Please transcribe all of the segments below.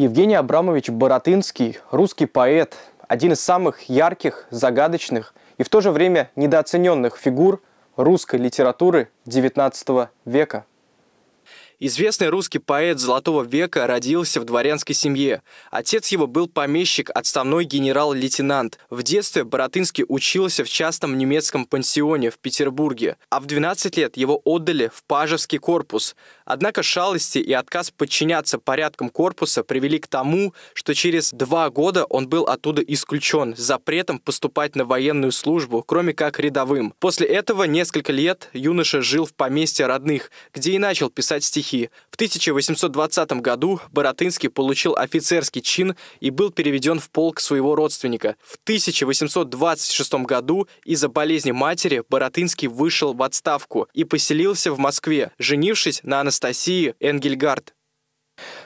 Евгений Абрамович Боротынский, русский поэт, один из самых ярких, загадочных и в то же время недооцененных фигур русской литературы XIX века. Известный русский поэт Золотого века родился в дворянской семье. Отец его был помещик, отставной генерал-лейтенант. В детстве Боротынский учился в частном немецком пансионе в Петербурге, а в 12 лет его отдали в Пажевский корпус. Однако шалости и отказ подчиняться порядкам корпуса привели к тому, что через два года он был оттуда исключен с запретом поступать на военную службу, кроме как рядовым. После этого несколько лет юноша жил в поместье родных, где и начал писать стихи. В 1820 году Боротынский получил офицерский чин и был переведен в полк своего родственника. В 1826 году из-за болезни матери Боротынский вышел в отставку и поселился в Москве, женившись на Анастасии Анастасии Энгельгард.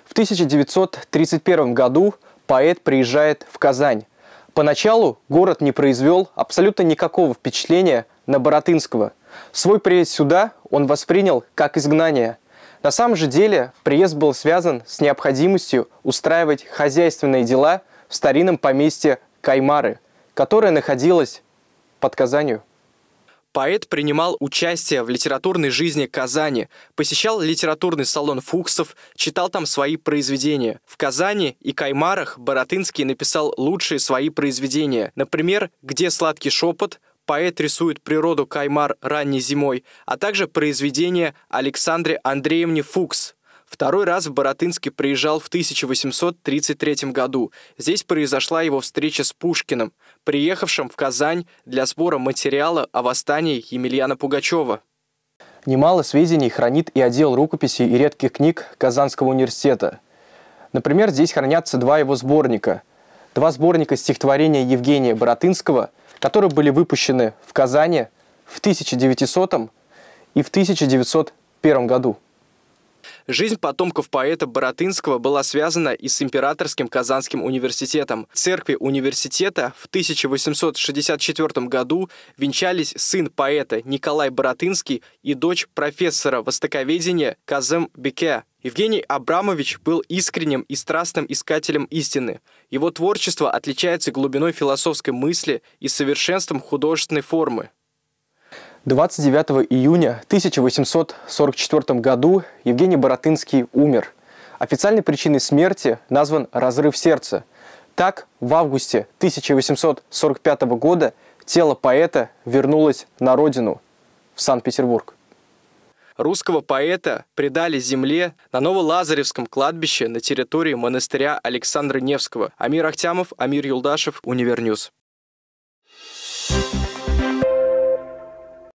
В 1931 году поэт приезжает в Казань. Поначалу город не произвел абсолютно никакого впечатления на Боротынского. Свой приезд сюда он воспринял как изгнание. На самом же деле приезд был связан с необходимостью устраивать хозяйственные дела в старинном поместье Каймары, которое находилось под Казанью. Поэт принимал участие в литературной жизни Казани, посещал литературный салон Фуксов, читал там свои произведения. В Казани и Каймарах Боротынский написал лучшие свои произведения. Например, «Где сладкий шепот», поэт рисует природу Каймар ранней зимой, а также произведение Александре Андреевне Фукс Второй раз в Боротынске приезжал в 1833 году. Здесь произошла его встреча с Пушкиным, приехавшим в Казань для сбора материала о восстании Емельяна Пугачева. Немало сведений хранит и отдел рукописей и редких книг Казанского университета. Например, здесь хранятся два его сборника. Два сборника стихотворения Евгения Боротынского, которые были выпущены в Казани в 1900 и в 1901 году. Жизнь потомков поэта Боротынского была связана и с Императорским Казанским университетом. В церкви университета в 1864 году венчались сын поэта Николай Боротынский и дочь профессора востоковедения Казем Беке. Евгений Абрамович был искренним и страстным искателем истины. Его творчество отличается глубиной философской мысли и совершенством художественной формы. 29 июня 1844 году Евгений Боротынский умер. Официальной причиной смерти назван разрыв сердца. Так, в августе 1845 года тело поэта вернулось на родину, в Санкт-Петербург. Русского поэта предали земле на Новолазаревском кладбище на территории монастыря Александра Невского. Амир Ахтямов, Амир Юлдашев, Универньюз.